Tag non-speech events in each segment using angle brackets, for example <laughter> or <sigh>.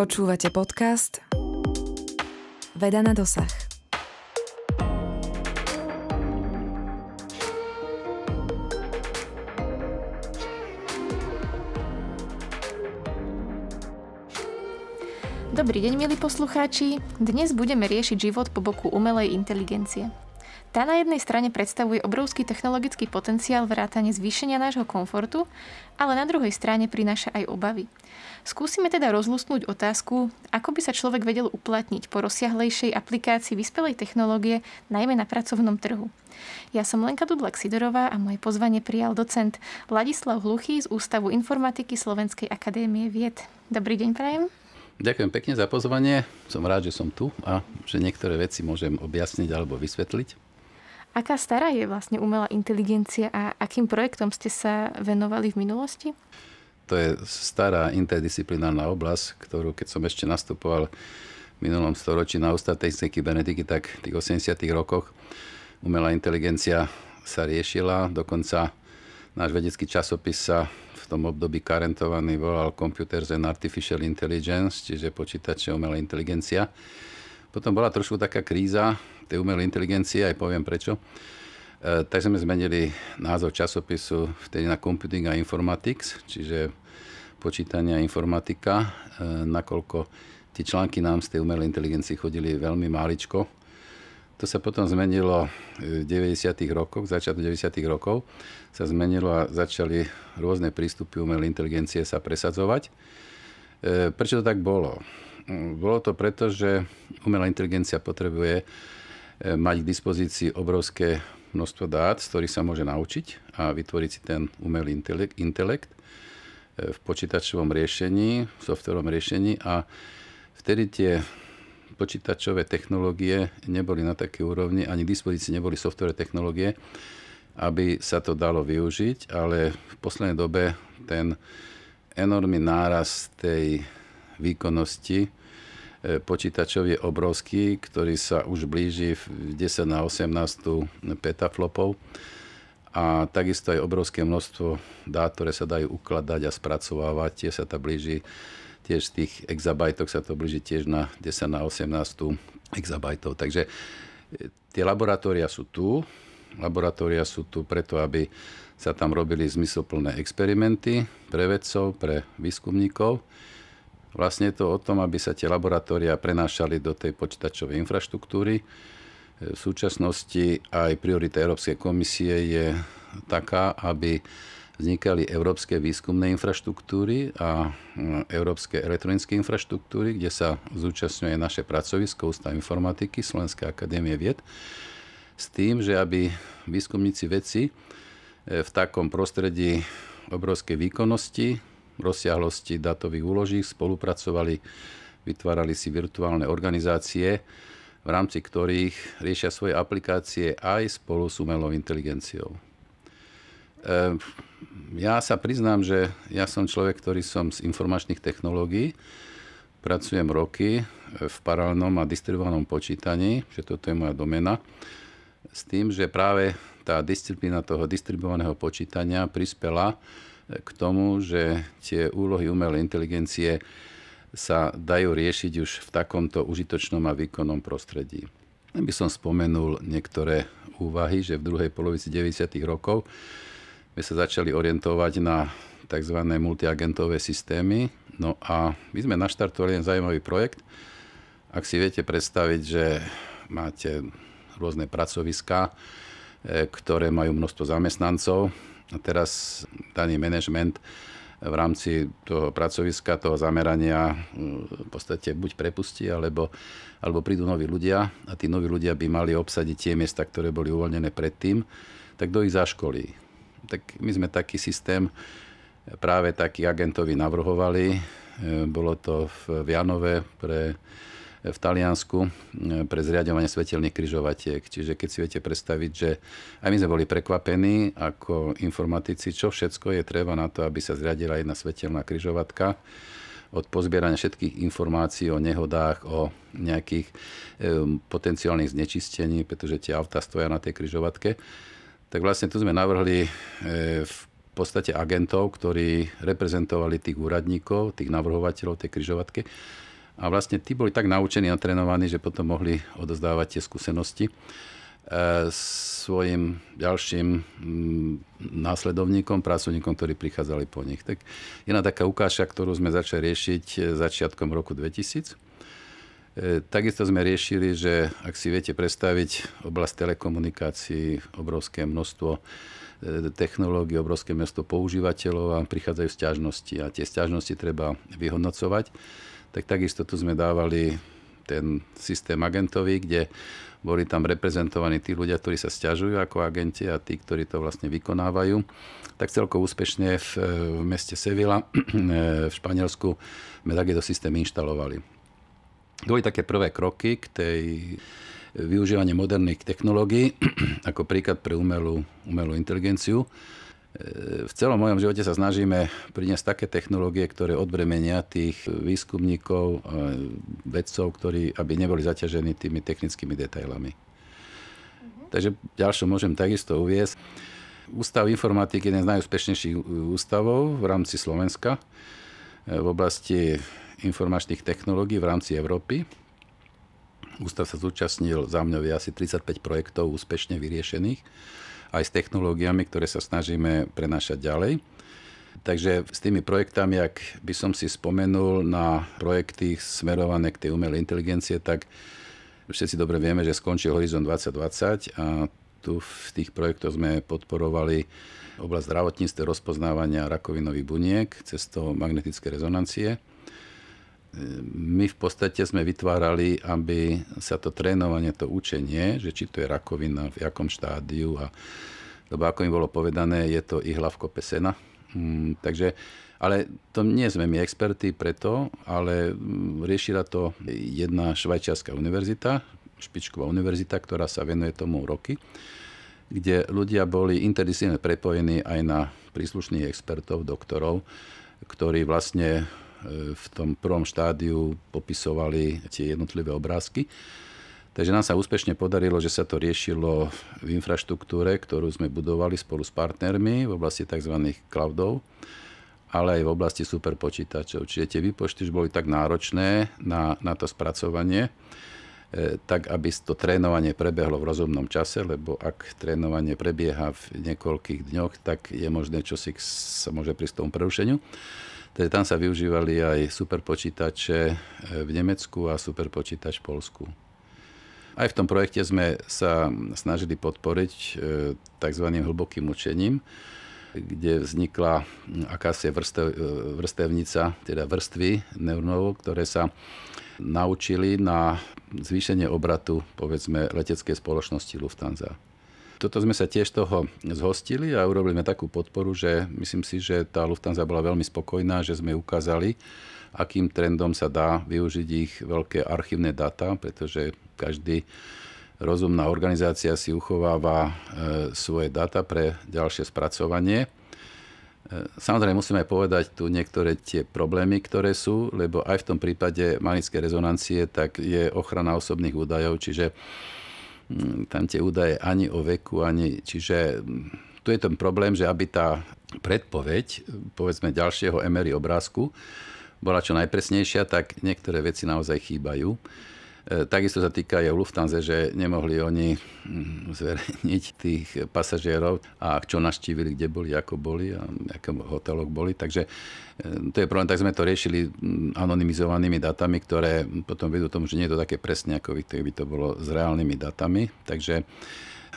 Počúvate podcast Veda na dosah. Dobrý deň, milí poslucháči. Dnes budeme riešiť život po boku umelej inteligencie. Tá na jednej strane predstavuje obrovský technologický potenciál vrátane zvýšenia nášho komfortu, ale na druhej strane prináša aj obavy. Skúsime teda rozlústnuť otázku, ako by sa človek vedel uplatniť po rozsiahlejšej aplikácii vyspelej technológie, najmä na pracovnom trhu. Ja som Lenka Dudlak Sidorová a moje pozvanie prijal docent Ladislav Hluchý z Ústavu informatiky Slovenskej akadémie vied. Dobrý deň, prajem. Ďakujem pekne za pozvanie. Som rád, že som tu a že niektoré veci môžem objasniť alebo vysvetliť. Aká stará je vlastne umelá inteligencia a akým projektom ste sa venovali v minulosti? To je stará interdisciplinárna oblasť, ktorú keď som ešte nastupoval v minulom storočí na tej kybernetiky, tak v tých 80. rokoch umelá inteligencia sa riešila. Dokonca náš vedecký časopis sa v tom období karentovaný volal Computers and Artificial Intelligence, čiže počítače umelá inteligencia. Potom bola trošku taká kríza tej umelej inteligencie, aj poviem prečo. E, tak sme zmenili názov časopisu vtedy na Computing a Informatics, čiže počítania informatika, e, nakoľko tie články nám z tej umelej inteligencie chodili veľmi máličko. To sa potom zmenilo e, v 90. rokoch, začiatku 90. rokov sa zmenilo a začali rôzne prístupy umelej inteligencie sa presadzovať. E, prečo to tak bolo? Bolo to preto, že umelá inteligencia potrebuje e, mať k dispozícii obrovské množstvo dát, z ktorých sa môže naučiť a vytvoriť si ten umelý intelekt, e, v počítačovom riešení, v softverovom riešení a vtedy tie počítačové technológie neboli na také úrovni, ani k dispozícii neboli softverové technológie, aby sa to dalo využiť, ale v poslednej dobe ten enormný náraz tej výkonnosti e, počítačov je obrovský, ktorý sa už blíži v 10 na 18 petaflopov a takisto aj obrovské množstvo dát, ktoré sa dajú ukladať a spracovávať, tie sa to blíži tiež v tých exabajtoch sa to blíži tiež na 10 na 18 exabajtov. Takže e, tie laboratória sú tu, laboratória sú tu preto, aby sa tam robili zmyslplné experimenty pre vedcov, pre výskumníkov. Vlastne je to o tom, aby sa tie laboratória prenášali do tej počítačovej infraštruktúry. V súčasnosti aj priorita Európskej komisie je taká, aby vznikali európske výskumné infraštruktúry a mm, európske elektronické infraštruktúry, kde sa zúčastňuje naše pracovisko Ústav informatiky Slovenskej akadémie vied, s tým, že aby výskumníci veci e, v takom prostredí obrovskej výkonnosti rozsiahlosti datových úloží spolupracovali, vytvárali si virtuálne organizácie, v rámci ktorých riešia svoje aplikácie aj spolu s umelou inteligenciou. Ehm, ja sa priznám, že ja som človek, ktorý som z informačných technológií, pracujem roky e, v paralelnom a distribuovanom počítaní, že toto je moja domena, s tým, že práve tá disciplína toho distribuovaného počítania prispela k tomu, že tie úlohy umelej inteligencie sa dajú riešiť už v takomto užitočnom a výkonnom prostredí. By som spomenul niektoré úvahy, že v druhej polovici 90. rokov sme sa začali orientovať na tzv. multiagentové systémy. No a my sme naštartovali zaujímavý projekt. Ak si viete predstaviť, že máte rôzne pracoviská, e, ktoré majú množstvo zamestnancov Teraz daný manažment v rámci toho pracoviska, toho zamerania mm, v podstate buď prepustí, alebo, alebo prídu noví ľudia a tí noví ľudia by mali obsadiť tie miesta, ktoré boli uvoľnené predtým, tak do ich zaškolí. Tak my sme taký systém práve taký agentovi navrhovali. E, bolo to v vianove pre v Taliansku e, pre zriadovanie svetelných križovatiek. Čiže keď si viete predstaviť, že aj my sme boli prekvapení ako informatici, čo všetko je treba na to, aby sa zriadila jedna svetelná križovatka. od pozbierania všetkých informácií o nehodách, o nejakých e, potenciálnych znečistení, pretože tie auta stoja na tej križovatke. Tak vlastne tu sme navrhli e, v podstate agentov, ktorí reprezentovali tých úradníkov, tých navrhovateľov tej križovatke. A vlastne tí boli tak naučení a trénovaní, že potom mohli odozdávať tie skúsenosti e, svojim ďalším mm, následovníkom, pracovníkom, ktorí prichádzali po nich. Tak jedna taká ukážka, ktorú sme začali riešiť e, začiatkom roku 2000. E, takisto sme riešili, že ak si viete predstaviť oblasť telekomunikácií, obrovské množstvo technológií, obrovské množstvo používateľov a prichádzajú stiažnosti a tie sťažnosti treba vyhodnocovať tak takisto tu sme dávali ten systém agentový, kde boli tam reprezentovaní tí ľudia, ktorí sa stiažujú ako agenti a tí, ktorí to vlastne vykonávajú. Tak celko úspešne v, e, v meste Sevilla <clears throat> e, v Španielsku sme takýto systém inštalovali. To boli také prvé kroky k tej využívaniu moderných technológií <clears throat> ako príklad pre umelú, umelú inteligenciu. E, v celom mojom živote sa snažíme priniesť také technológie, ktoré odbremenia tých výskumníkov, e, vedcov, ktorí, aby neboli zaťažení tými technickými detailami. Mhm. Takže ďalšie môžem takisto uviesť. Ústav informatiky je jeden z najúspešnejších ústavov v rámci Slovenska e, v oblasti informačných technológií v rámci Európy. Ústav sa zúčastnil za mňa asi 35 projektov úspešne vyriešených aj s technológiami, ktoré sa snažíme prenášať ďalej. Takže s tými projektami, ak by som si spomenul na projekty smerované k tej umelej inteligencie, tak všetci dobre vieme, že skončil Horizon 2020 a tu v tých projektoch sme podporovali oblasť zdravotníctva, rozpoznávania rakovinových buniek cez to magnetické rezonancie my v podstate sme vytvárali, aby sa to trénovanie, to učenie, že či to je rakovina, v akom štádiu, a, lebo ako im bolo povedané, je to ihla v kope sena. Mm, takže, ale to nie sme my experti preto, ale mm, riešila to jedna švajčiarska univerzita, špičková univerzita, ktorá sa venuje tomu roky kde ľudia boli interdisciplinárne prepojení aj na príslušných expertov, doktorov, ktorí vlastne E, v tom prvom štádiu popisovali tie jednotlivé obrázky. Takže nám sa úspešne podarilo, že sa to riešilo v infraštruktúre, ktorú sme budovali spolu s partnermi v oblasti tzv. cloudov, ale aj v oblasti superpočítačov. Čiže tie výpočty už boli tak náročné na, na to spracovanie, e, tak aby to trénovanie prebehlo v rozumnom čase, lebo ak trénovanie prebieha v niekoľkých dňoch, tak je možné, čo si sa môže prísť k tomu prerušeniu. Tedy tam sa využívali aj superpočítače e, v Nemecku a superpočítač v Polsku. Aj v tom projekte sme sa snažili podporiť e, tzv. hlbokým učením, kde vznikla akási vrstev, e, vrstevnica, teda vrstvy neurónov, ktoré sa naučili na zvýšenie obratu, povedzme, leteckej spoločnosti Lufthansa toto sme sa tiež toho zhostili a urobili sme takú podporu, že myslím si, že tá Lufthansa bola veľmi spokojná, že sme ukázali, akým trendom sa dá využiť ich veľké archívne data, pretože každý rozumná organizácia si uchováva e, svoje data pre ďalšie spracovanie. E, samozrejme musíme aj povedať tu niektoré tie problémy, ktoré sú, lebo aj v tom prípade manické rezonancie tak je ochrana osobných údajov, čiže Mm, tam tie údaje ani o veku, ani... Čiže mm, tu je ten problém, že aby tá predpoveď, povedzme, ďalšieho MRI obrázku bola čo najpresnejšia, tak niektoré veci naozaj chýbajú. E, takisto sa týka aj Lufthansa, že nemohli oni mm, zverejniť tých pasažierov a čo naštívili, kde boli, ako boli a akom hoteloch boli. Takže e, to je problém, tak sme to riešili mm, anonymizovanými datami, ktoré potom vedú tomu, že nie je to také presne, ako by to bolo s reálnymi datami. Takže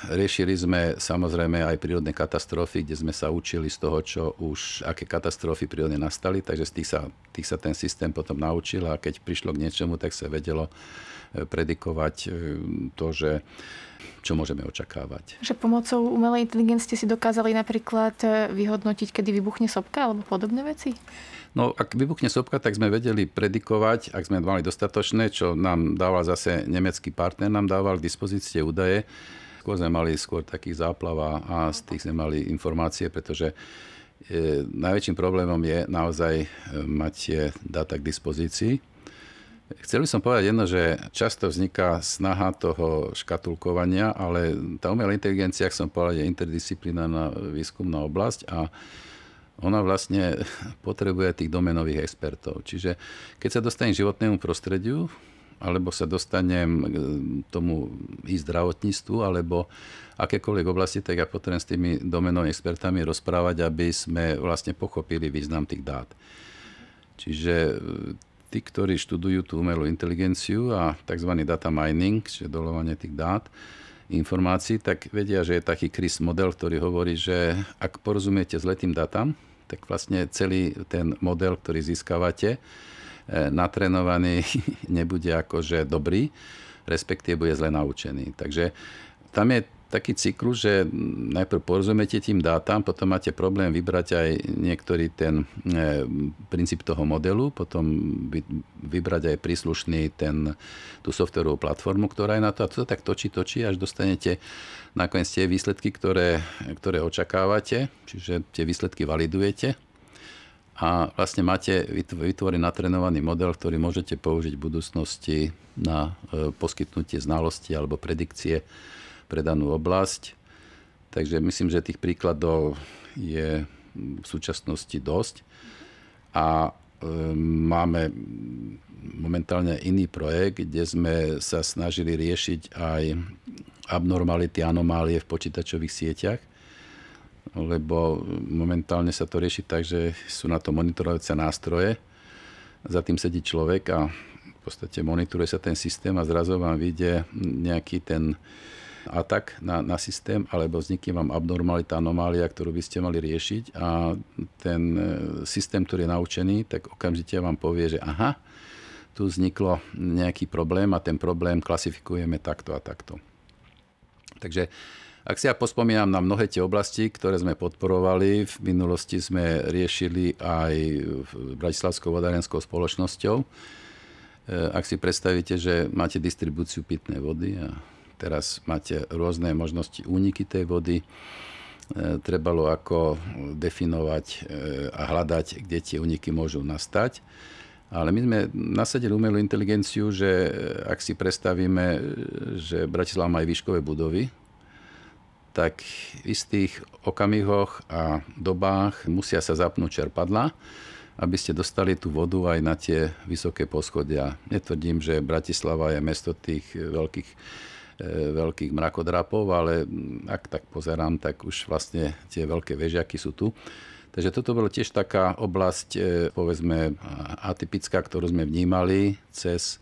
Riešili sme samozrejme aj prírodné katastrofy, kde sme sa učili z toho, čo už, aké katastrofy prírodne nastali, takže z tých sa, tých sa ten systém potom naučil a keď prišlo k niečomu, tak sa vedelo, predikovať e, to, že čo môžeme očakávať. Že pomocou umelej inteligencie si dokázali napríklad e, vyhodnotiť, kedy vybuchne sopka alebo podobné veci? No, ak vybuchne sopka, tak sme vedeli predikovať, ak sme mali dostatočné, čo nám dával zase nemecký partner, nám dával k dispozície údaje. Skôr sme mali skôr takých záplav a z tých sme mali informácie, pretože e, najväčším problémom je naozaj e, mať tie data k dispozícii Chcel by som povedať jedno, že často vzniká snaha toho škatulkovania, ale tá umelá inteligencia, ak som povedal, je interdisciplinárna výskumná oblasť a ona vlastne potrebuje tých domenových expertov. Čiže keď sa dostanem k životnému prostrediu, alebo sa dostanem k tomu i zdravotníctvu, alebo akékoľvek oblasti, tak ja potrebujem s tými domenovými expertami rozprávať, aby sme vlastne pochopili význam tých dát. Čiže tí, ktorí študujú tú umelú inteligenciu a tzv. data mining, čiže dolovanie tých dát, informácií, tak vedia, že je taký Chris model, ktorý hovorí, že ak porozumiete letým datám, tak vlastne celý ten model, ktorý získavate, eh, natrenovaný <laughs> nebude akože dobrý, respektíve bude zle naučený. Takže tam je taký cyklus, že najprv porozumiete tým dátam, potom máte problém vybrať aj niektorý ten e, princíp toho modelu, potom vybrať aj príslušný ten, tú softverovú platformu, ktorá je na to a to sa tak točí, točí, až dostanete nakoniec tie výsledky, ktoré, ktoré očakávate, čiže tie výsledky validujete a vlastne máte vytvorený natrenovaný model, ktorý môžete použiť v budúcnosti na e, poskytnutie znalosti alebo predikcie pre danú oblasť. Takže myslím, že tých príkladov je v súčasnosti dosť. A e, máme momentálne iný projekt, kde sme sa snažili riešiť aj abnormality, anomálie v počítačových sieťach lebo momentálne sa to rieši tak, že sú na to monitorujúce nástroje, za tým sedí človek a v podstate monitoruje sa ten systém a zrazu vám vyjde nejaký ten atak na, na systém, alebo vznikne vám abnormalita, anomália, ktorú by ste mali riešiť a ten e, systém, ktorý je naučený, tak okamžite vám povie, že aha, tu vzniklo nejaký problém a ten problém klasifikujeme takto a takto. Takže ak si ja pospomínam na mnohé tie oblasti, ktoré sme podporovali, v minulosti sme riešili aj Bratislavskou vodárenskou spoločnosťou. E, ak si predstavíte, že máte distribúciu pitnej vody a Teraz máte rôzne možnosti úniky tej vody. E, trebalo ako definovať e, a hľadať, kde tie úniky môžu nastať. Ale my sme nasadili umelú inteligenciu, že e, ak si predstavíme, že Bratislava má aj výškové budovy, tak v istých okamihoch a dobách musia sa zapnúť čerpadla, aby ste dostali tú vodu aj na tie vysoké poschodia. Netvrdím, že Bratislava je mesto tých veľkých E, veľkých mrakodrapov, ale ak tak pozerám, tak už vlastne tie veľké vežiaky sú tu. Takže toto bola tiež taká oblasť, e, povedzme, atypická, ktorú sme vnímali cez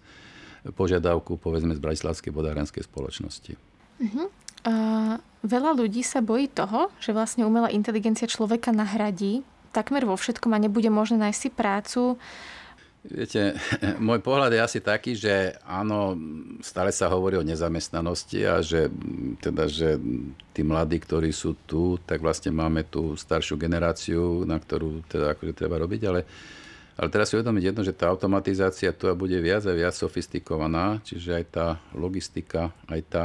požiadavku, povedzme, z Bratislavskej vodárenskej spoločnosti. Uh-huh. Uh, veľa ľudí sa bojí toho, že vlastne umelá inteligencia človeka nahradí takmer vo všetkom a nebude možné nájsť si prácu. Uh, Viete, <laughs> môj pohľad je asi taký, že áno, stále sa hovorí o nezamestnanosti a že, teda, že tí mladí, ktorí sú tu, tak vlastne máme tú staršiu generáciu, na ktorú teda akože treba robiť, ale, ale teraz si uvedomiť jedno, že tá automatizácia tu bude viac a viac sofistikovaná, čiže aj tá logistika, aj tá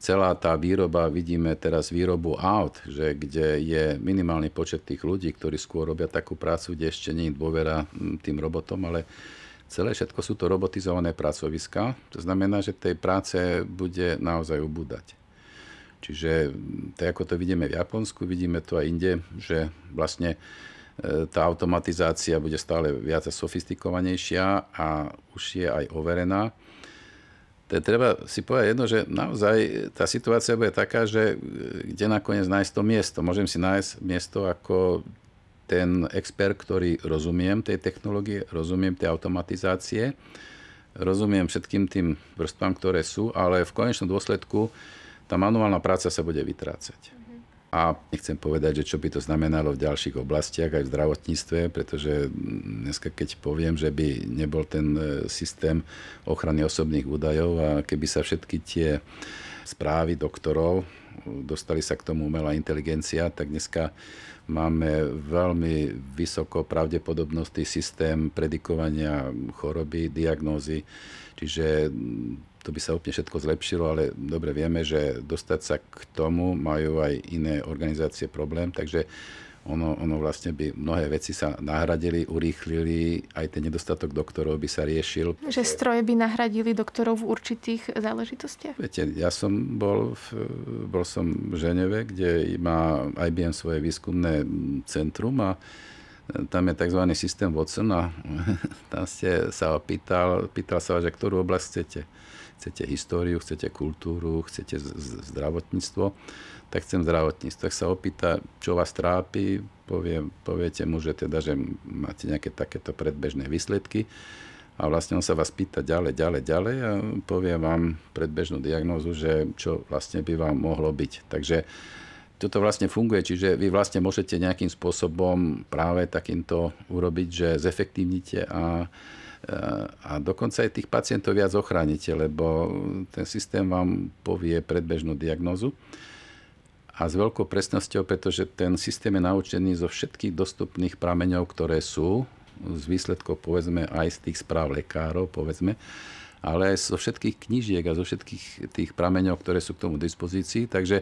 celá tá výroba, vidíme teraz výrobu aut, že kde je minimálny počet tých ľudí, ktorí skôr robia takú prácu, kde ešte nie je dôvera tým robotom, ale celé všetko sú to robotizované pracoviska. To znamená, že tej práce bude naozaj ubúdať. Čiže tak ako to vidíme v Japonsku, vidíme to aj inde, že vlastne e, tá automatizácia bude stále viac sofistikovanejšia a už je aj overená treba si povedať jedno, že naozaj e, tá situácia bude taká, že e, kde nakoniec nájsť to miesto. Môžem si nájsť miesto ako ten expert, ktorý rozumiem tej technológie, rozumiem tej automatizácie, rozumiem všetkým tým vrstvám, ktoré sú, ale v konečnom dôsledku tá manuálna práca sa bude vytrácať a nechcem povedať, že čo by to znamenalo v ďalších oblastiach aj v zdravotníctve, pretože dneska keď poviem, že by nebol ten e, systém ochrany osobných údajov a keby sa všetky tie správy doktorov e, dostali sa k tomu umelá inteligencia, tak dneska máme veľmi vysoko pravdepodobnostný systém predikovania choroby, diagnózy, čiže to by sa úplne všetko zlepšilo, ale dobre vieme, že dostať sa k tomu majú aj iné organizácie problém, takže ono, ono vlastne by mnohé veci sa nahradili, urýchlili, aj ten nedostatok doktorov by sa riešil. Že stroje by nahradili doktorov v určitých záležitostiach? Viete, ja som bol, v, bol som v Ženeve, kde má IBM svoje výskumné centrum a tam je tzv. systém a <laughs> Tam ste sa opýtal, pýtal sa vás, že ktorú oblasť chcete chcete históriu, chcete kultúru, chcete zdravotníctvo, tak chcem zdravotníctvo. Tak sa opýta, čo vás trápi, povie, poviete mu, že teda, že máte nejaké takéto predbežné výsledky a vlastne on sa vás pýta ďalej, ďalej, ďalej a povie vám predbežnú diagnózu, že čo vlastne by vám mohlo byť. Takže toto vlastne funguje, čiže vy vlastne môžete nejakým spôsobom práve takýmto urobiť, že zefektívnite a Eh, a dokonca aj tých pacientov viac ochránite, lebo ten systém vám povie predbežnú diagnózu a s veľkou presnosťou, pretože ten systém je naučený zo všetkých dostupných prameňov, ktoré sú, z výsledkov povedzme aj z tých správ lekárov, povedzme, ale aj zo všetkých knížiek a zo všetkých tých prameňov, ktoré sú k tomu dispozícii. Takže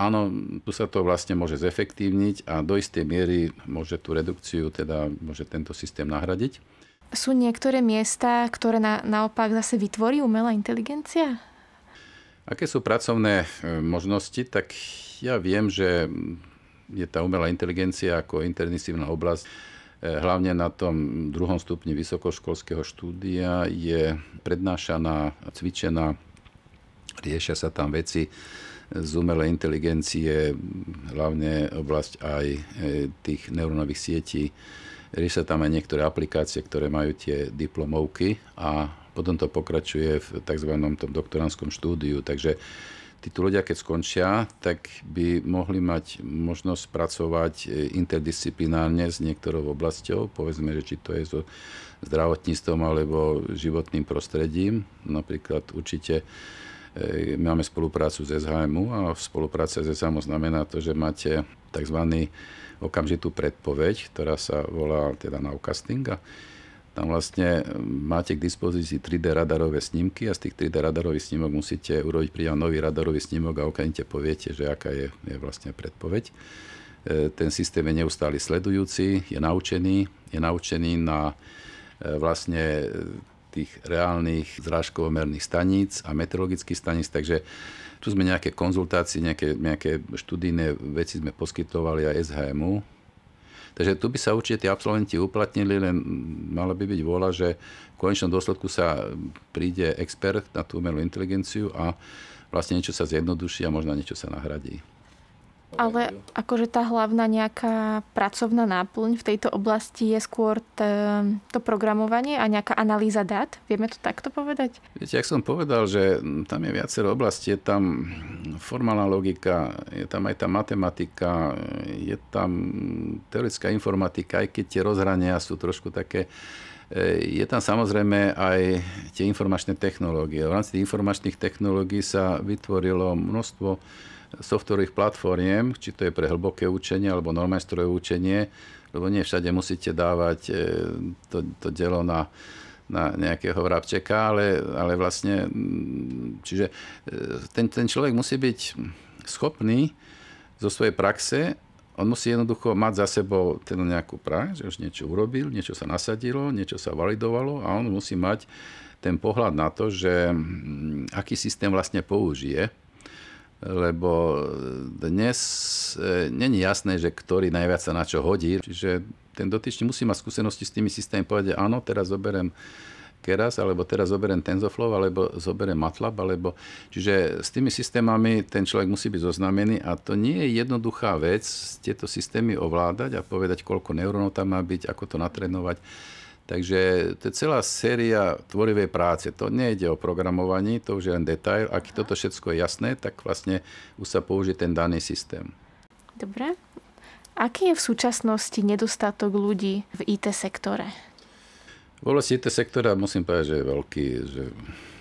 áno, tu sa to vlastne môže zefektívniť a do istej miery môže tú redukciu, teda môže tento systém nahradiť sú niektoré miesta, ktoré na, naopak zase vytvorí umelá inteligencia? Aké sú pracovné e, možnosti, tak ja viem, že je tá umelá inteligencia ako interdisciplinárna oblasť. E, hlavne na tom druhom stupni vysokoškolského štúdia je prednášaná, cvičená, riešia sa tam veci z umelej inteligencie, hlavne oblasť aj e, tých neurónových sietí, riešia tam aj niektoré aplikácie, ktoré majú tie diplomovky a potom to pokračuje v tzv. Tom doktoránskom štúdiu. Takže títo ľudia, keď skončia, tak by mohli mať možnosť pracovať e, interdisciplinárne s niektorou oblasťou, povedzme, že či to je so zdravotníctvom alebo životným prostredím. Napríklad určite E, máme spoluprácu s SHM a spolupráca s SHM znamená to, že máte tzv. okamžitú predpoveď, ktorá sa volá teda nowcasting. Tam vlastne e, máte k dispozícii 3D radarové snímky a z tých 3D radarových snímok musíte urobiť priam nový radarový snímok a okamžite poviete, že aká je, je vlastne predpoveď. E, ten systém je neustále sledujúci, je naučený, je naučený na vlastne tých reálnych zrážkovomerných staníc a meteorologických staníc, takže tu sme nejaké konzultácie, nejaké, nejaké študijné veci sme poskytovali aj SHMu. Takže tu by sa určite tí absolventi uplatnili, len mala by byť vôľa, že v konečnom dôsledku sa príde expert na tú umelú inteligenciu a vlastne niečo sa zjednoduší a možno niečo sa nahradí. Ale akože tá hlavná nejaká pracovná náplň v tejto oblasti je skôr t- to programovanie a nejaká analýza dát. Vieme to takto povedať? Viete, ak som povedal, že tam je viacero oblasti, Je tam formálna logika, je tam aj tá matematika, je tam teorická informatika, aj keď tie rozhrania sú trošku také e, je tam samozrejme aj tie informačné technológie. V rámci informačných technológií sa vytvorilo množstvo softwarových platformiem, či to je pre hlboké učenie alebo normálne strojové učenie, lebo nie všade musíte dávať e, to, to dielo na, na nejakého vrabčeka, ale, ale vlastne, mm, čiže e, ten, ten človek musí byť schopný zo svojej praxe, on musí jednoducho mať za sebou ten nejakú prax, že už niečo urobil, niečo sa nasadilo, niečo sa validovalo a on musí mať ten pohľad na to, že mm, aký systém vlastne použije lebo dnes e, není jasné, že ktorý najviac sa na čo hodí. Čiže ten dotyčný musí mať skúsenosti s tými systémy povedať áno, teraz zoberiem Keras, alebo teraz zoberiem TensorFlow, alebo zoberiem MATLAB, alebo... Čiže s tými systémami ten človek musí byť zoznamený a to nie je jednoduchá vec tieto systémy ovládať a povedať, koľko neurónov tam má byť, ako to natrénovať Takže to je celá séria tvorivej práce. To nejde o programovaní, to už je len detail. Ak toto všetko je jasné, tak vlastne už sa použije ten daný systém. Dobre. Aký je v súčasnosti nedostatok ľudí v IT sektore? V oblasti IT sektora musím povedať, že je veľký. Že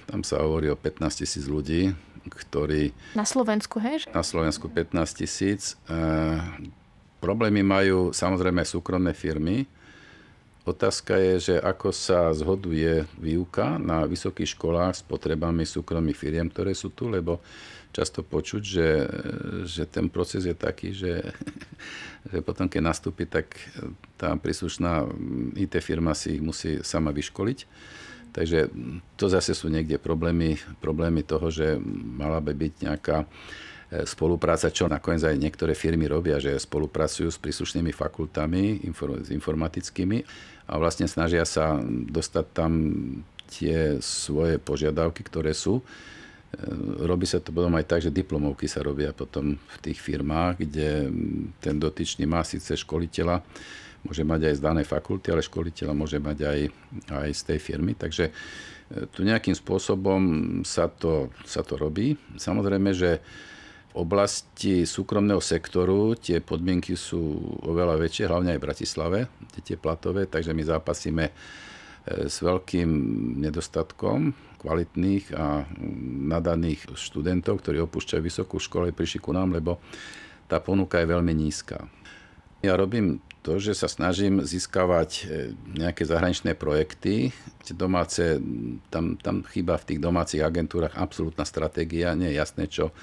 tam sa hovorí o 15 tisíc ľudí, ktorí... Na Slovensku, hej? Na Slovensku 15 tisíc. E, problémy majú samozrejme súkromné firmy, Otázka je, že ako sa zhoduje výuka na vysokých školách s potrebami súkromných firiem, ktoré sú tu, lebo často počuť, že, že ten proces je taký, že, <laughs> že potom, keď nastúpi, tak tá príslušná IT firma si ich musí sama vyškoliť. Takže to zase sú niekde problémy, problémy toho, že mala by byť nejaká e, spolupráca, čo nakoniec aj niektoré firmy robia, že spolupracujú s príslušnými fakultami informatickými a vlastne snažia sa dostať tam tie svoje požiadavky, ktoré sú. E, robí sa to potom aj tak, že diplomovky sa robia potom v tých firmách, kde ten dotyčný má síce školiteľa, môže mať aj z danej fakulty, ale školiteľa môže mať aj, aj z tej firmy. Takže e, tu nejakým spôsobom sa to, sa to robí. Samozrejme, že v oblasti súkromného sektoru tie podmienky sú oveľa väčšie, hlavne aj v Bratislave, tie platové, takže my zápasíme e, s veľkým nedostatkom kvalitných a mm, nadaných študentov, ktorí opúšťajú vysokú školu prišli ku nám, lebo tá ponuka je veľmi nízka. Ja robím to, že sa snažím získavať e, nejaké zahraničné projekty. Tie domáce, tam, tam chýba v tých domácich agentúrach absolútna stratégia, nie je jasné, čo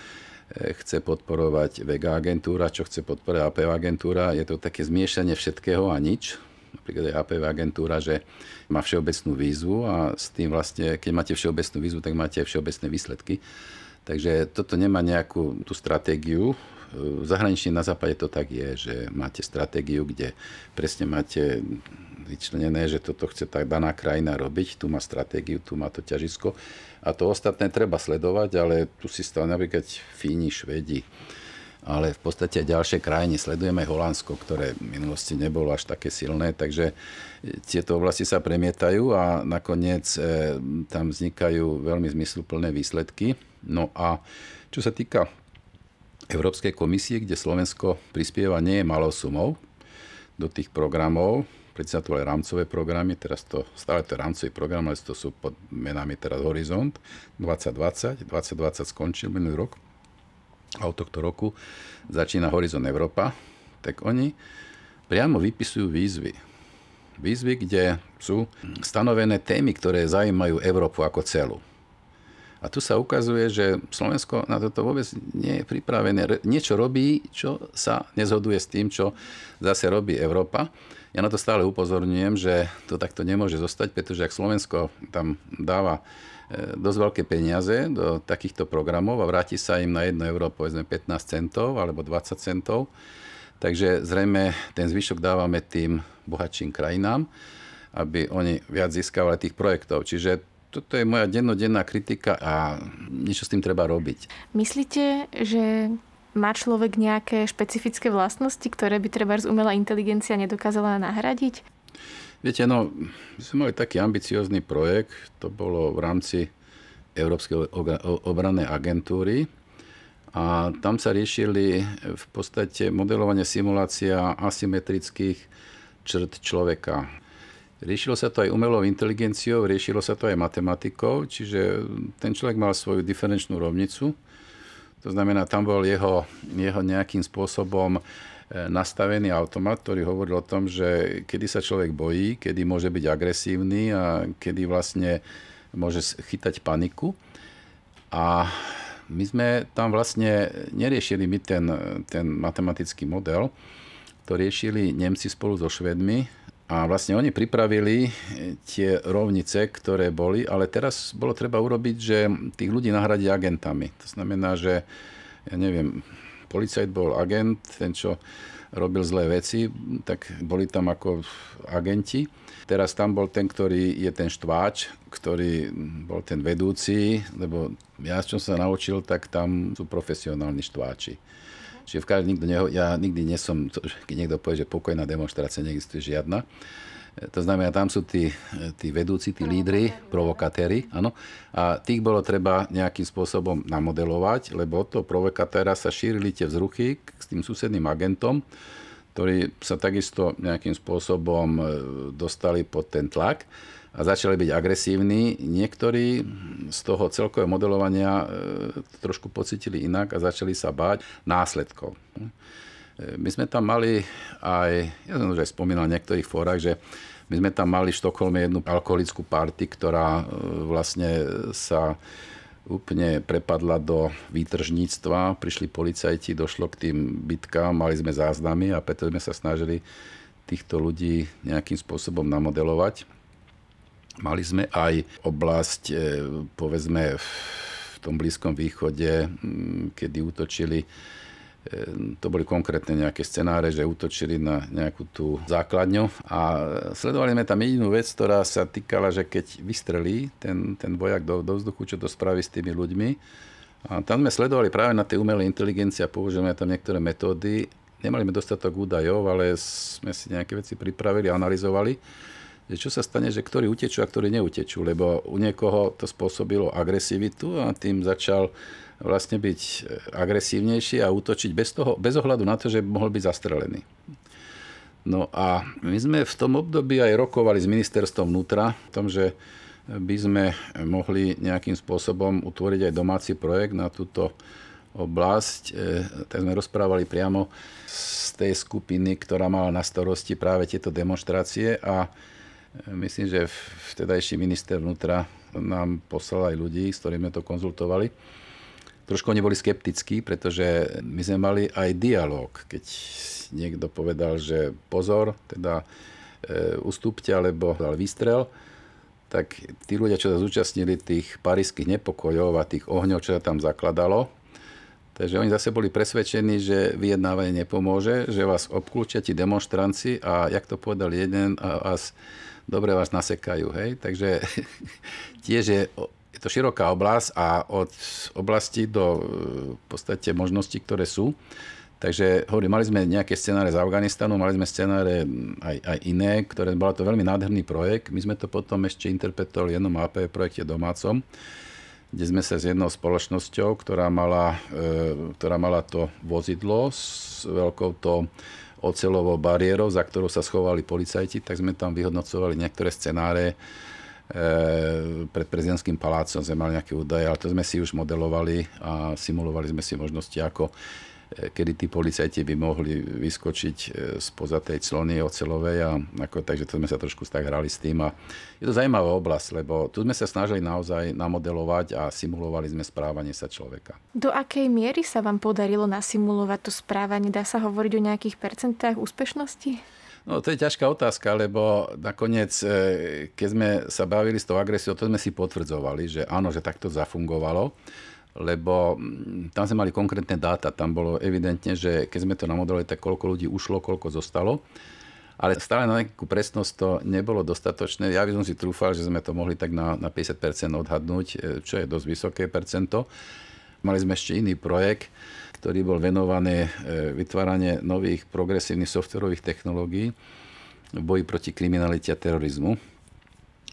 chce podporovať Vega agentúra, čo chce podporovať AP agentúra. Je to také zmiešanie všetkého a nič. Napríklad je APV agentúra, že má všeobecnú výzvu a s tým vlastne, keď máte všeobecnú výzvu, tak máte aj všeobecné výsledky. Takže toto nemá nejakú tú stratégiu. V zahraničí na západe to tak je, že máte stratégiu, kde presne máte vyčlenené, že toto chce tak daná krajina robiť, tu má stratégiu, tu má to ťažisko a to ostatné treba sledovať, ale tu si stále napríklad Fíni, Švedi, ale v podstate ďalšie krajiny. Sledujeme Holandsko, ktoré v minulosti nebolo až také silné, takže e, tieto oblasti sa premietajú a nakoniec e, tam vznikajú veľmi zmysluplné výsledky. No a čo sa týka Európskej komisie, kde Slovensko prispieva nie je malou sumou do tých programov, predsa to rámcové programy, teraz to, stále to je rámcový program, ale to sú pod menami teraz Horizont 2020, 2020 skončil minulý rok a od tohto roku začína Horizon Európa, tak oni priamo vypisujú výzvy. Výzvy, kde sú stanovené témy, ktoré zaujímajú Európu ako celú. A tu sa ukazuje, že Slovensko na toto vôbec nie je pripravené. Niečo robí, čo sa nezhoduje s tým, čo zase robí Európa. Ja na to stále upozorňujem, že to takto nemôže zostať, pretože ak Slovensko tam dáva e, dosť veľké peniaze do takýchto programov a vráti sa im na 1 euro povedzme 15 centov alebo 20 centov, takže zrejme ten zvyšok dávame tým bohatším krajinám, aby oni viac získavali tých projektov. Čiže toto je moja dennodenná kritika a niečo s tým treba robiť. Myslíte, že má človek nejaké špecifické vlastnosti, ktoré by treba z umelá inteligencia nedokázala nahradiť? Viete, no, my sme mali taký ambiciózny projekt, to bolo v rámci Európskej obrannej agentúry a tam sa riešili v podstate modelovanie simulácia asymetrických črt človeka. Riešilo sa to aj umelou inteligenciou, riešilo sa to aj matematikou, čiže ten človek mal svoju diferenčnú rovnicu to znamená, tam bol jeho, jeho nejakým spôsobom e, nastavený automat, ktorý hovoril o tom, že kedy sa človek bojí, kedy môže byť agresívny a kedy vlastne môže chytať paniku. A my sme tam vlastne neriešili my ten, ten matematický model, to riešili Nemci spolu so Švedmi a vlastne oni pripravili eh, tie rovnice, ktoré boli, ale teraz bolo treba urobiť, že tých ľudí nahradiť agentami. To znamená, že, ja neviem, policajt bol agent, ten, čo robil zlé veci, tak boli tam ako agenti. Teraz tam bol ten, ktorý je ten štváč, ktorý hm, bol ten vedúci, lebo ja, čo som sa naučil, tak tam sú profesionálni štváči Čiže v každom nikto neho, ja nikdy nesom, keď niekto povie, že pokojná demonstrácia neexistuje žiadna, e, to znamená, tam sú tí, e, tí vedúci, tí lídry, provokatéry, áno. A tých bolo treba nejakým spôsobom namodelovať, lebo to provokatéra sa šírili tie vzruchy s tým susedným agentom, ktorí sa takisto nejakým spôsobom e, dostali pod ten tlak a začali byť agresívni. Niektorí z toho celkového modelovania e, trošku pocitili inak a začali sa báť následkov. E, my sme tam mali aj, ja som už aj spomínal v niektorých fórach, že my sme tam mali v Štokholme jednu alkoholickú party, ktorá e, vlastne sa úplne prepadla do výtržníctva. Prišli policajti, došlo k tým bitkám, mali sme záznamy a preto sme sa snažili týchto ľudí nejakým spôsobom namodelovať. Mali sme aj oblasť, e, povedzme, v tom Blízkom východe, kedy útočili e, to boli konkrétne nejaké scenáre, že útočili na nejakú tú základňu a sledovali sme tam jedinú vec, ktorá sa týkala, že keď vystrelí ten, ten vojak do, do vzduchu, čo to spraví s tými ľuďmi. A tam sme sledovali práve na tej umelej inteligencii a použili tam niektoré metódy. Nemali sme dostatok údajov, ale sme si nejaké veci pripravili, analyzovali že čo sa stane, že ktorí utečú a ktorí neutečú, lebo u niekoho to spôsobilo agresivitu a tým začal vlastne byť eh, agresívnejší a útočiť bez, toho, bez ohľadu na to, že mohol byť zastrelený. No a my sme v tom období aj rokovali s ministerstvom vnútra o tom, že by sme mohli nejakým spôsobom utvoriť aj domáci projekt na túto oblasť. Eh, tak sme rozprávali priamo z tej skupiny, ktorá mala na starosti práve tieto demonstrácie a Myslím, že vtedajší minister vnútra nám poslal aj ľudí, s ktorými to konzultovali. Trošku oni boli skeptickí, pretože my sme mali aj dialog, keď niekto povedal, že pozor, teda e, ustúpte alebo dal výstrel, tak tí ľudia, čo sa zúčastnili tých parískych nepokojov a tých ohňov, čo sa tam zakladalo, Takže oni zase boli presvedčení, že vyjednávanie nepomôže, že vás obklúčia ti demonstranci a, jak to povedal jeden, a vás dobre vás nasekajú. Hej? Takže <laughs> tiež je, je to široká oblasť a od oblasti do e, v podstate možností, ktoré sú. Takže hovorím, mali sme nejaké scenáre z Afganistanu, mali sme scenáre aj, aj iné, ktoré bola to veľmi nádherný projekt. My sme to potom ešte interpretovali v jednom AP projekte domácom, kde sme sa s jednou spoločnosťou, ktorá mala, e, ktorá mala to vozidlo s veľkou to ocelovou bariérou, za ktorou sa schovali policajti, tak sme tam vyhodnocovali niektoré scenáre e, pred prezidentským palácom sme mali nejaké údaje, ale to sme si už modelovali a simulovali sme si možnosti, ako E, kedy tí policajti by mohli vyskočiť e, spoza tej clony ocelovej. A ako, takže to sme sa trošku tak hrali s tým. A je to zaujímavá oblasť, lebo tu sme sa snažili naozaj namodelovať a simulovali sme správanie sa človeka. Do akej miery sa vám podarilo nasimulovať to správanie? Dá sa hovoriť o nejakých percentách úspešnosti? No to je ťažká otázka, lebo nakoniec, e, keď sme sa bavili s tou agresiou, to sme si potvrdzovali, že áno, že takto zafungovalo lebo mm, tam sme mali konkrétne dáta, tam bolo evidentne, že keď sme to namodelovali, tak koľko ľudí ušlo, koľko zostalo. Ale stále na nejakú presnosť to nebolo dostatočné. Ja by som si trúfal, že sme to mohli tak na, na 50% odhadnúť, e, čo je dosť vysoké percento. Mali sme ešte iný projekt, ktorý bol venovaný e, vytváranie nových progresívnych softverových technológií v boji proti kriminalite a terorizmu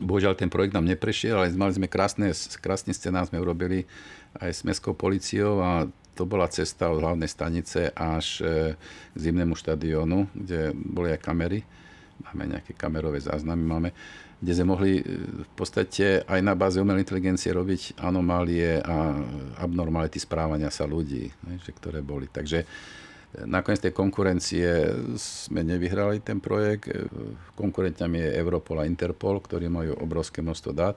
Bohužiaľ ten projekt nám neprešiel, ale mali sme krásne, krásne scenár, sme urobili aj s mestskou policiou a to bola cesta od hlavnej stanice až e, k zimnému štadiónu, kde boli aj kamery. Máme nejaké kamerové záznamy, máme, kde sme mohli e, v podstate aj na báze umelej inteligencie robiť anomálie a abnormality správania sa ľudí, ne, že, ktoré boli. Takže Nakoniec tej konkurencie sme nevyhrali ten projekt. Konkurentami je Europol a Interpol, ktorí majú obrovské množstvo dát.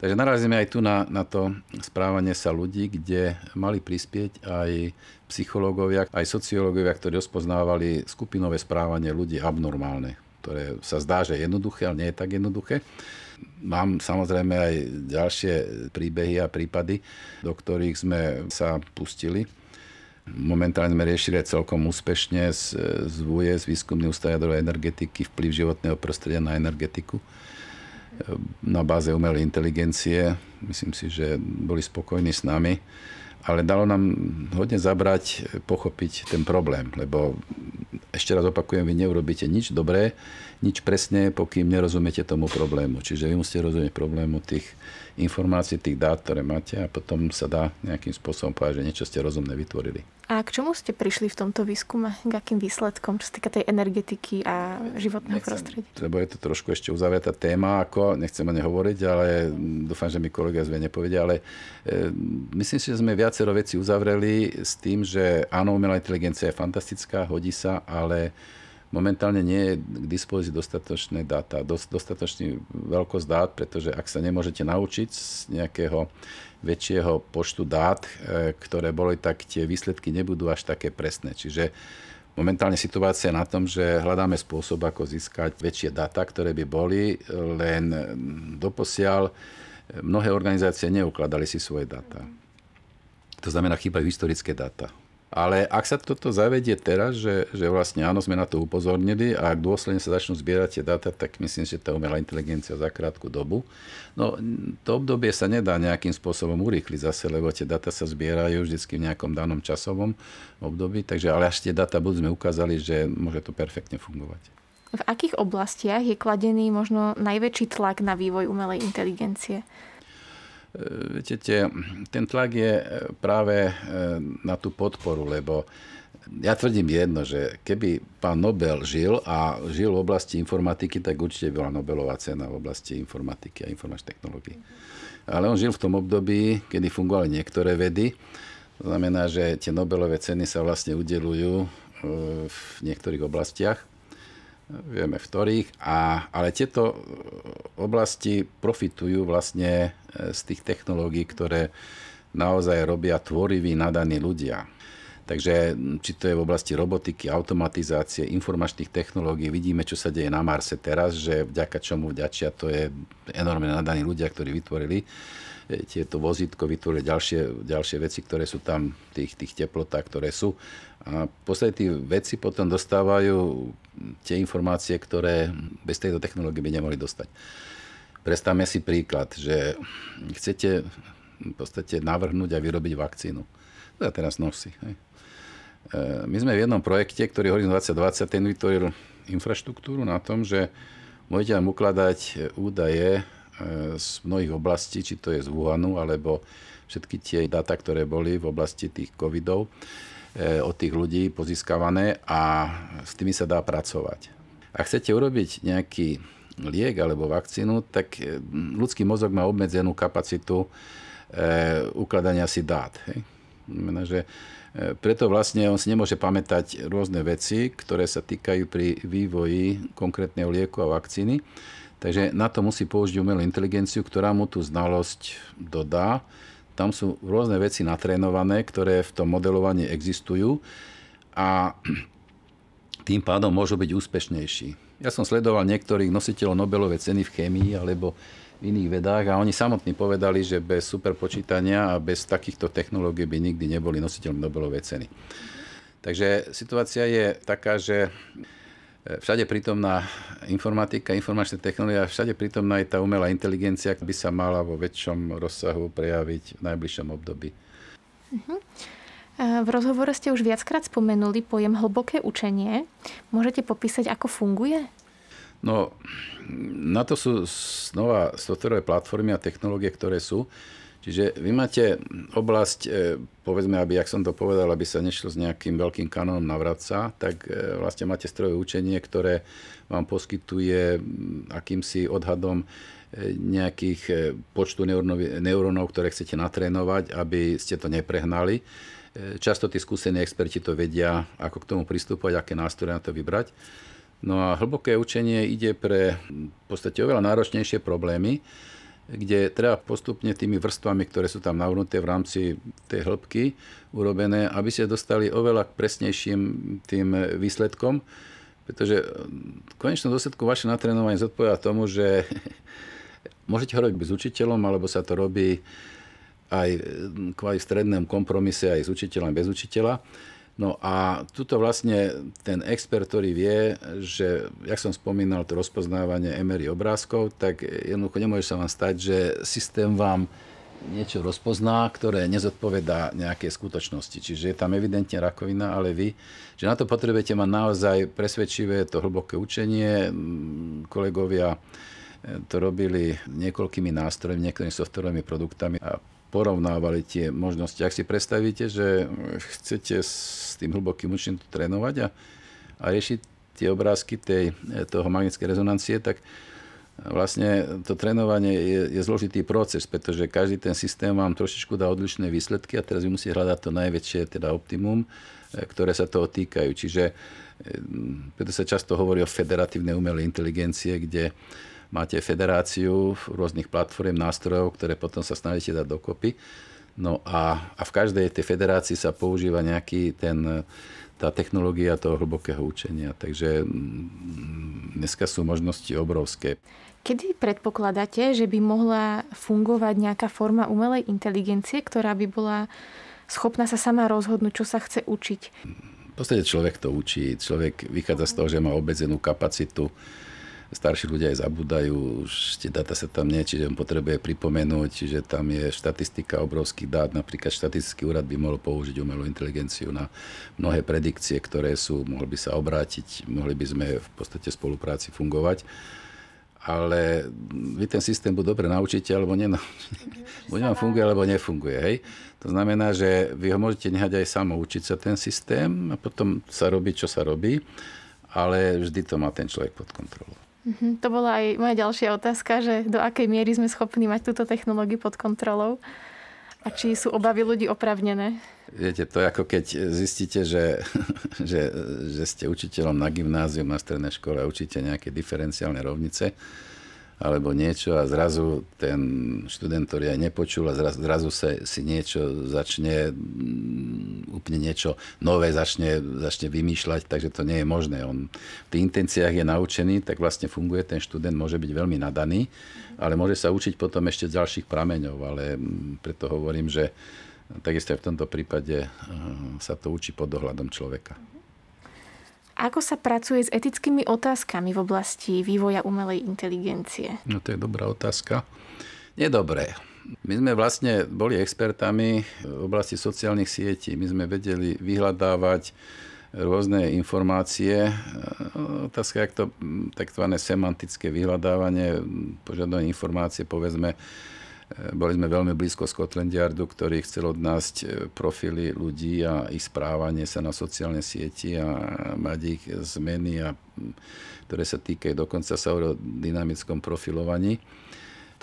Takže narazíme aj tu na, na to správanie sa ľudí, kde mali prispieť aj psychológovia, aj sociológovia, ktorí rozpoznávali skupinové správanie ľudí abnormálne, ktoré sa zdá, že je jednoduché, ale nie je tak jednoduché. Mám samozrejme aj ďalšie príbehy a prípady, do ktorých sme sa pustili. Momentálne sme riešili celkom úspešne z, z VUJES, Výskumný ústav jadrovej energetiky, vplyv životného prostredia na energetiku ehm, na báze umelej inteligencie. Myslím si, že boli spokojní s nami. Ale dalo nám hodne zabrať eh, pochopiť ten problém, lebo ešte raz opakujem, vy neurobíte nič dobré, nič presne, pokým nerozumiete tomu problému. Čiže vy musíte rozumieť problému tých informácií, tých dát, ktoré máte a potom sa dá nejakým spôsobom povedať, že niečo ste rozumne vytvorili. A k čomu ste prišli v tomto výskume? K akým výsledkom, čo sa týka tej energetiky a životného prostredia? Lebo je to trošku ešte uzavretá téma, ako nechcem o nej hovoriť, ale dúfam, že mi kolega zve nepovedia, ale e, myslím si, že sme viacero veci uzavreli s tým, že áno, umelá inteligencia je fantastická, hodí sa, ale momentálne nie je k dispozícii dostatočné dáta, dostatočný veľkosť dát, pretože ak sa nemôžete naučiť z nejakého väčšieho počtu dát, e, ktoré boli, tak tie výsledky nebudú až také presné. Čiže momentálne situácia na tom, že hľadáme spôsob, ako získať väčšie dáta, ktoré by boli, e, len mm, doposiaľ e, mnohé organizácie neukladali si svoje dáta. To znamená, chýbajú historické dáta. Ale ak sa toto zavedie teraz, že, že vlastne áno, sme na to upozornili a ak dôsledne sa začnú zbierať tie dáta, tak myslím, že tá umelá inteligencia za krátku dobu. No to obdobie sa nedá nejakým spôsobom urýchliť zase, lebo tie dáta sa zbierajú vždy v nejakom danom časovom období, takže ale až tie dáta budú sme ukázali, že môže to perfektne fungovať. V akých oblastiach je kladený možno najväčší tlak na vývoj umelej inteligencie? E, viete, tie, ten tlak je e, práve e, na tú podporu, lebo ja tvrdím jedno, že keby pán Nobel žil a žil v oblasti informatiky, tak určite bola Nobelová cena v oblasti informatiky a informačnej technológie. Ale on žil v tom období, kedy fungovali niektoré vedy. To znamená, že tie Nobelové ceny sa vlastne udelujú v niektorých oblastiach vieme v ktorých, a, ale tieto e, oblasti profitujú vlastne e, z tých technológií, ktoré naozaj robia tvoriví, nadaní ľudia. Takže či to je v oblasti robotiky, automatizácie, informačných technológií, vidíme, čo sa deje na Marse teraz, že vďaka čomu vďačia, to je enormne nadaní ľudia, ktorí vytvorili e, tieto vozítko, vytvorili ďalšie, ďalšie veci, ktoré sú tam tých, tých teplotách, ktoré sú. A v podstate tí veci potom dostávajú tie informácie, ktoré bez tejto technológie by nemohli dostať. Predstavme si príklad, že chcete v podstate navrhnúť a vyrobiť vakcínu. To ja teraz nosí. Hej. E, my sme v jednom projekte, ktorý Horizon 2020, ten vytvoril infraštruktúru na tom, že môžete vám ukladať údaje e, z mnohých oblastí, či to je z Wuhanu, alebo všetky tie dáta, ktoré boli v oblasti tých covidov Eh, od tých ľudí pozískavané a s tými sa dá pracovať. Ak chcete urobiť nejaký liek alebo vakcínu, tak eh, ľudský mozog má obmedzenú kapacitu eh, ukladania si dát. Znamená, že preto vlastne on si nemôže pamätať rôzne veci, ktoré sa týkajú pri vývoji konkrétneho lieku a vakcíny. Takže na to musí použiť umelú inteligenciu, ktorá mu tú znalosť dodá tam sú rôzne veci natrénované, ktoré v tom modelovaní existujú a tým pádom môžu byť úspešnejší. Ja som sledoval niektorých nositeľov Nobelovej ceny v chémii alebo v iných vedách a oni samotní povedali, že bez superpočítania a bez takýchto technológií by nikdy neboli nositeľmi Nobelovej ceny. Takže situácia je taká, že Všade prítomná informatika, informačné technológia, všade prítomná je tá umelá inteligencia, by sa mala vo väčšom rozsahu prejaviť v najbližšom období. Uh-huh. V rozhovore ste už viackrát spomenuli pojem hlboké učenie. Môžete popísať, ako funguje? No, na to sú znova softwarové platformy a technológie, ktoré sú. Čiže vy máte oblasť, e, povedzme, aby, jak som to povedal, aby sa nešlo s nejakým veľkým kanónom navraca, tak e, vlastne máte strojové učenie, ktoré vám poskytuje akýmsi odhadom e, nejakých počtu neurónov, ktoré chcete natrénovať, aby ste to neprehnali. Často tí skúsení experti to vedia, ako k tomu pristúpať, aké nástroje na to vybrať. No a hlboké učenie ide pre v podstate oveľa náročnejšie problémy, kde treba postupne tými vrstvami, ktoré sú tam navnuté v rámci tej hĺbky urobené, aby ste dostali oveľa presnejším tým výsledkom, pretože eh, v konečnom dôsledku vaše natrénovanie zodpovedá tomu, že <laughs> môžete ho robiť s učiteľom, alebo sa to robí aj v eh, strednom kompromise aj s učiteľom, bez učiteľa. No a tuto vlastne ten expert, ktorý vie, že, jak som spomínal, to rozpoznávanie MRI obrázkov, tak jednoducho nemôže sa vám stať, že systém vám niečo rozpozná, ktoré nezodpovedá nejakej skutočnosti. Čiže je tam evidentne rakovina, ale vy, že na to potrebujete mať naozaj presvedčivé to hlboké učenie. Kolegovia to robili niekoľkými nástrojmi, niektorými softwarovými produktami a porovnávali tie možnosti. Ak si predstavíte, že chcete s tým hlbokým učením to trénovať a, a riešiť tie obrázky tej, toho magnetické rezonancie, tak vlastne to trénovanie je, je zložitý proces, pretože každý ten systém vám trošičku dá odlišné výsledky a teraz vy musíte hľadať to najväčšie, teda optimum, e, ktoré sa toho týkajú. Čiže e, preto sa často hovorí o federatívnej umelej inteligencie, kde máte federáciu rôznych platform, nástrojov, ktoré potom sa snažíte dať dokopy. No a, a v každej tej federácii sa používa nejaký ten, tá technológia toho hlbokého učenia. Takže mm, dneska sú možnosti obrovské. Kedy predpokladáte, že by mohla fungovať nejaká forma umelej inteligencie, ktorá by bola schopná sa sama rozhodnúť, čo sa chce učiť? V podstate človek to učí. Človek vychádza z toho, že má obmedzenú kapacitu starší ľudia aj zabúdajú, už tie data sa tam nie, čiže on potrebuje pripomenúť, že tam je štatistika obrovských dát, napríklad štatistický úrad by mohol použiť umelú inteligenciu na mnohé predikcie, ktoré sú, mohli by sa obrátiť, mohli by sme v podstate v spolupráci fungovať ale mm, vy ten systém buď dobre naučíte, alebo mhm. <laughs> buď vám funguje, alebo nefunguje. Hej? To znamená, že vy ho môžete nehať aj samo učiť sa ten systém a potom sa robí, čo sa robí, ale vždy to má ten človek pod kontrolou. Mm-hmm. To bola aj moja ďalšia otázka, že do akej miery sme schopní mať túto technológiu pod kontrolou a či sú obavy ľudí opravnené. Viete, to je ako keď zistíte, že, <laughs> že, že ste učiteľom na gymnáziu na strednej škole a učíte nejaké diferenciálne rovnice alebo niečo a zrazu ten študent, ktorý aj nepočul a zrazu, zrazu sa, si niečo začne, mm, úplne niečo nové začne, začne vymýšľať, takže to nie je možné. On v tých intenciách je naučený, tak vlastne funguje, ten študent môže byť veľmi nadaný, ale môže sa učiť potom ešte z ďalších prameňov, ale mm, preto hovorím, že takisto aj v tomto prípade mm, sa to učí pod dohľadom človeka. Ako sa pracuje s etickými otázkami v oblasti vývoja umelej inteligencie? No to je dobrá otázka. Nedobré. My sme vlastne boli expertami v oblasti sociálnych sietí. My sme vedeli vyhľadávať rôzne informácie. Otázka, jak to tzv. semantické vyhľadávanie požiadanie informácie, povedzme, boli sme veľmi blízko Scotland Yardu, ktorý chcel od e, profily ľudí a ich správanie sa na sociálne sieti a mať ich zmeny, a, ktoré sa týkajú dokonca sa o dynamickom profilovaní.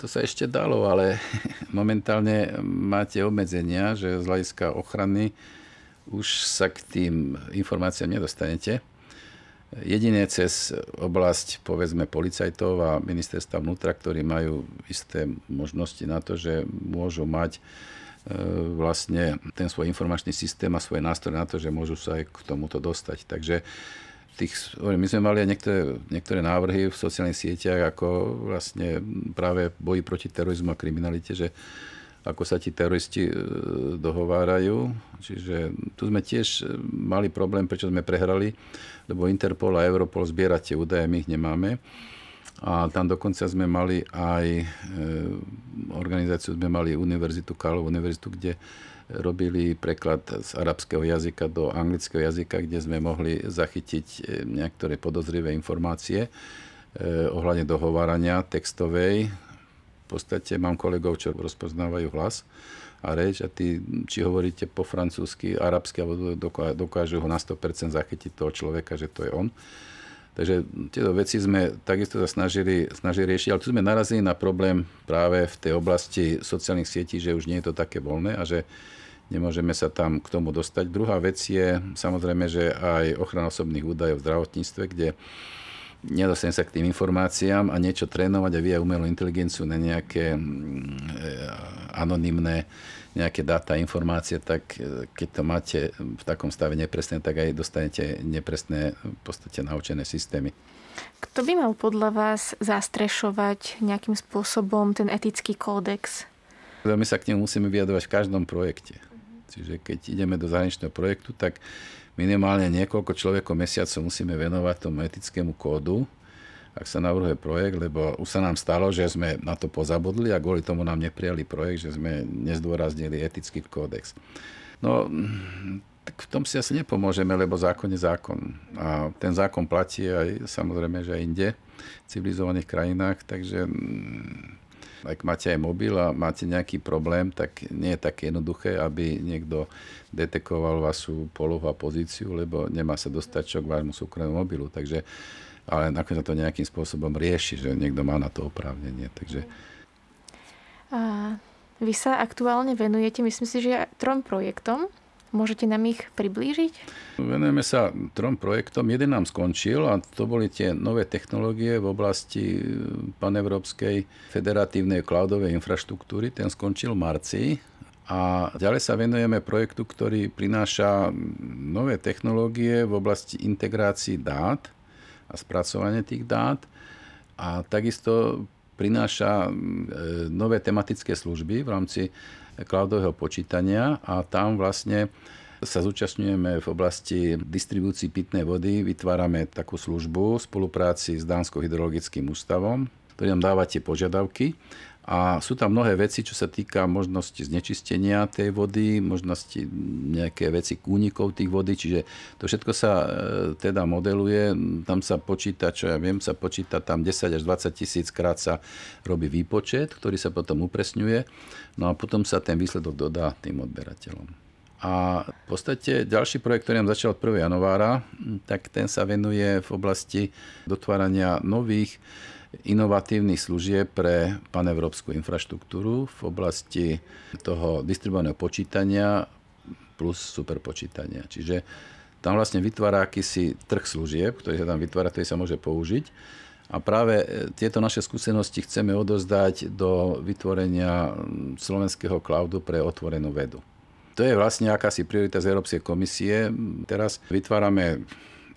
To sa ešte dalo, ale <laughs> momentálne máte obmedzenia, že z hľadiska ochrany už sa k tým informáciám nedostanete. Jedine cez oblasť, povedzme, policajtov a ministerstva vnútra, ktorí majú isté možnosti na to, že môžu mať e, vlastne ten svoj informačný systém a svoje nástroje na to, že môžu sa aj k tomuto dostať. Takže tých, my sme mali aj niektoré, niektoré návrhy v sociálnych sieťach, ako vlastne práve boji proti terorizmu a kriminalite, že ako sa ti teroristi e, dohovárajú. Čiže tu sme tiež e, mali problém, prečo sme prehrali lebo Interpol a Europol zbiera tie údaje, my ich nemáme. A tam dokonca sme mali aj e, organizáciu, sme mali Univerzitu Karlovú univerzitu, kde robili preklad z arabského jazyka do anglického jazyka, kde sme mohli zachytiť e, niektoré podozrivé informácie e, ohľadne dohovárania textovej. V podstate mám kolegov, čo rozpoznávajú hlas a reč a tí, či hovoríte po francúzsky, arabsky, alebo dokážu ho na 100% zachytiť toho človeka, že to je on. Takže tieto veci sme takisto sa snažili, snažili riešiť, ale tu sme narazili na problém práve v tej oblasti sociálnych sietí, že už nie je to také voľné a že nemôžeme sa tam k tomu dostať. Druhá vec je samozrejme, že aj ochrana osobných údajov v zdravotníctve, kde nedostanem sa k tým informáciám a niečo trénovať a vyjať umelú inteligenciu na nejaké mm, eh, anonimné nejaké dáta, informácie, tak eh, keď to máte v takom stave nepresné, tak aj dostanete nepresné v podstate naučené systémy. Kto by mal podľa vás zastrešovať nejakým spôsobom ten etický kódex? My sa k nemu musíme vyjadovať v každom projekte. Čiže keď ideme do zahraničného projektu, tak minimálne niekoľko človekov mesiacov musíme venovať tomu etickému kódu, ak sa navrhuje projekt, lebo už sa nám stalo, že sme na to pozabudli a kvôli tomu nám neprijali projekt, že sme nezdôraznili etický kódex. No, tak v tom si asi nepomôžeme, lebo zákon je zákon. A ten zákon platí aj samozrejme, že aj inde v civilizovaných krajinách, takže mm, ak máte aj mobil a máte nejaký problém, tak nie je také jednoduché, aby niekto detekoval vašu polohu a pozíciu, lebo nemá sa dostať čo k vášmu súkromnému mobilu. Takže, ale nakoniec to nejakým spôsobom rieši, že niekto má na to oprávnenie. Takže... A vy sa aktuálne venujete, myslím si, že trom projektom. Môžete nám ich priblížiť? Venujeme sa trom projektom. Jeden nám skončil a to boli tie nové technológie v oblasti eh, panevropskej federatívnej cloudovej infraštruktúry. Ten skončil v marci a ďalej sa venujeme projektu, ktorý prináša nové technológie v oblasti integrácií dát a spracovanie tých dát a takisto prináša eh, nové tematické služby v rámci cloudového počítania a tam vlastne sa zúčastňujeme v oblasti distribúcii pitnej vody. Vytvárame takú službu v spolupráci s Dánskou hydrologickým ústavom, ktorý nám dáva tie požiadavky a sú tam mnohé veci, čo sa týka možnosti znečistenia tej vody, možnosti nejaké veci únikov tých vody, čiže to všetko sa e, teda modeluje. Tam sa počíta, čo ja viem, sa počíta tam 10 až 20 tisíc krát sa robí výpočet, ktorý sa potom upresňuje. No a potom sa ten výsledok dodá tým odberateľom. A v podstate ďalší projekt, ktorý nám začal od 1. januára, tak ten sa venuje v oblasti dotvárania nových inovatívnych služieb pre panevropskú infraštruktúru v oblasti toho distribuovaného počítania plus superpočítania. Čiže tam vlastne vytvára akýsi trh služieb, ktorý sa tam vytvára, ktorý sa môže použiť. A práve e, tieto naše skúsenosti chceme odozdať do vytvorenia mm, slovenského cloudu pre otvorenú vedu. To je vlastne akási priorita z Európskej komisie. Teraz vytvárame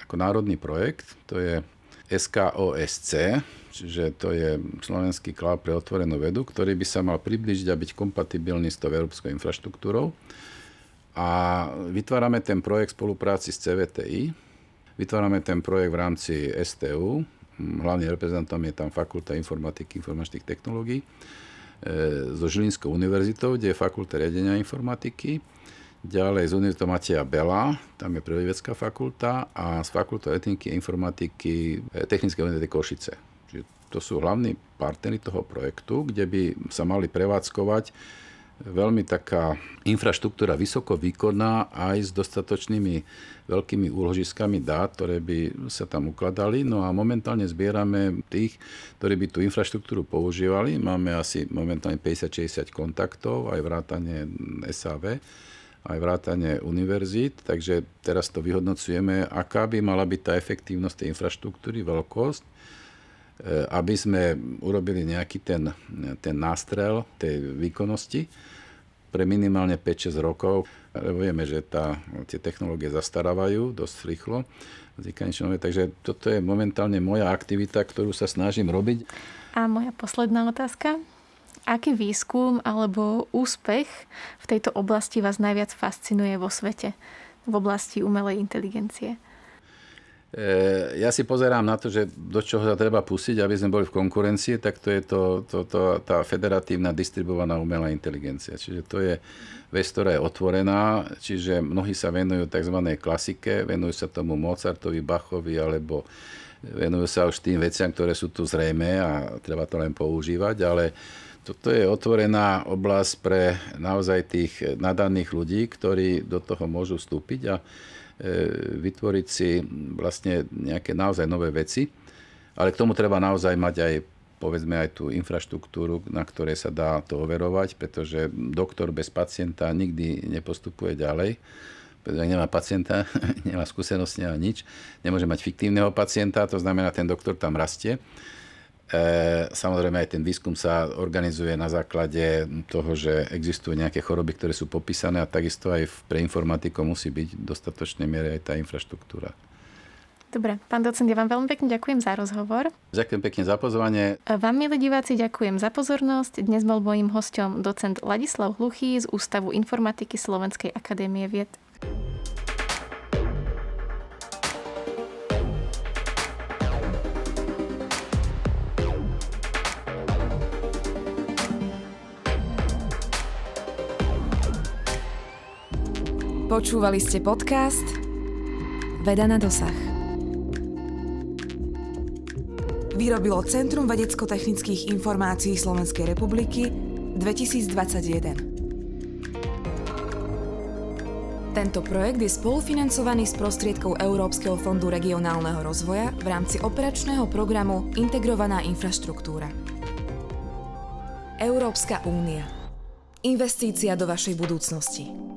ako národný projekt, to je SKOSC, čiže to je slovenský kláv pre otvorenú vedu, ktorý by sa mal približiť a byť kompatibilný s tou európskou infraštruktúrou. A vytvárame ten projekt v spolupráci s CVTI, vytvárame ten projekt v rámci STU, hlavným reprezentantom je tam Fakulta informatiky, informačných technológií, e, so Žilinskou univerzitou, kde je fakulta riadenia informatiky Ďalej z Univerzity Mateja Bela, tam je prírodovecká fakulta a z fakulta etniky a informatiky eh, Technickej univerzity Košice. Čiže to sú hlavní partnery toho projektu, kde by sa mali prevádzkovať eh, veľmi taká infraštruktúra vysoko výkonná aj s dostatočnými veľkými úložiskami dát, ktoré by sa tam ukladali. No a momentálne zbierame tých, ktorí by tú infraštruktúru používali. Máme asi momentálne 50-60 kontaktov, aj vrátane SAV aj vrátanie univerzít, takže teraz to vyhodnocujeme, aká by mala byť tá efektívnosť tej infraštruktúry, veľkosť, eh, aby sme urobili nejaký ten, ten nástrel tej výkonnosti pre minimálne 5-6 rokov. Vieme, že tá, tie technológie zastarávajú dosť rýchlo. Takže toto je momentálne moja aktivita, ktorú sa snažím robiť. A moja posledná otázka aký výskum alebo úspech v tejto oblasti vás najviac fascinuje vo svete, v oblasti umelej inteligencie? E, ja si pozerám na to, že do čoho sa treba pustiť, aby sme boli v konkurencii, tak to je to, to, to, tá federatívna distribuovaná umelá inteligencia. Čiže to je vec, ktorá je otvorená, čiže mnohí sa venujú tzv. klasike, venujú sa tomu Mozartovi, Bachovi alebo venujú sa už tým veciam, ktoré sú tu zrejme a treba to len používať, ale toto je otvorená oblasť pre naozaj tých nadaných ľudí, ktorí do toho môžu vstúpiť a e, vytvoriť si vlastne nejaké naozaj nové veci. Ale k tomu treba naozaj mať aj povedzme aj tú infraštruktúru, na ktorej sa dá to overovať, pretože doktor bez pacienta nikdy nepostupuje ďalej pretože nemá pacienta, <laughs> nemá skúsenosť, nemá nič, nemôže mať fiktívneho pacienta, to znamená, ten doktor tam rastie. E, samozrejme aj ten výskum sa organizuje na základe toho, že existujú nejaké choroby, ktoré sú popísané a takisto aj pre informatikov musí byť v dostatočnej miere aj tá infraštruktúra. Dobre, pán docent, ja vám veľmi pekne ďakujem za rozhovor. Ďakujem pekne za pozvanie. A e, vám, milí diváci, ďakujem za pozornosť. Dnes bol mojím hostom docent Ladislav Hluchý z Ústavu informatiky Slovenskej akadémie vied. Počúvali ste podcast Veda na dosah. Vyrobilo Centrum vedecko-technických informácií Slovenskej republiky 2021. Tento projekt je spolufinancovaný z prostriedkov Európskeho fondu regionálneho rozvoja v rámci operačného programu Integrovaná infraštruktúra. Európska únia. Investícia do vašej budúcnosti.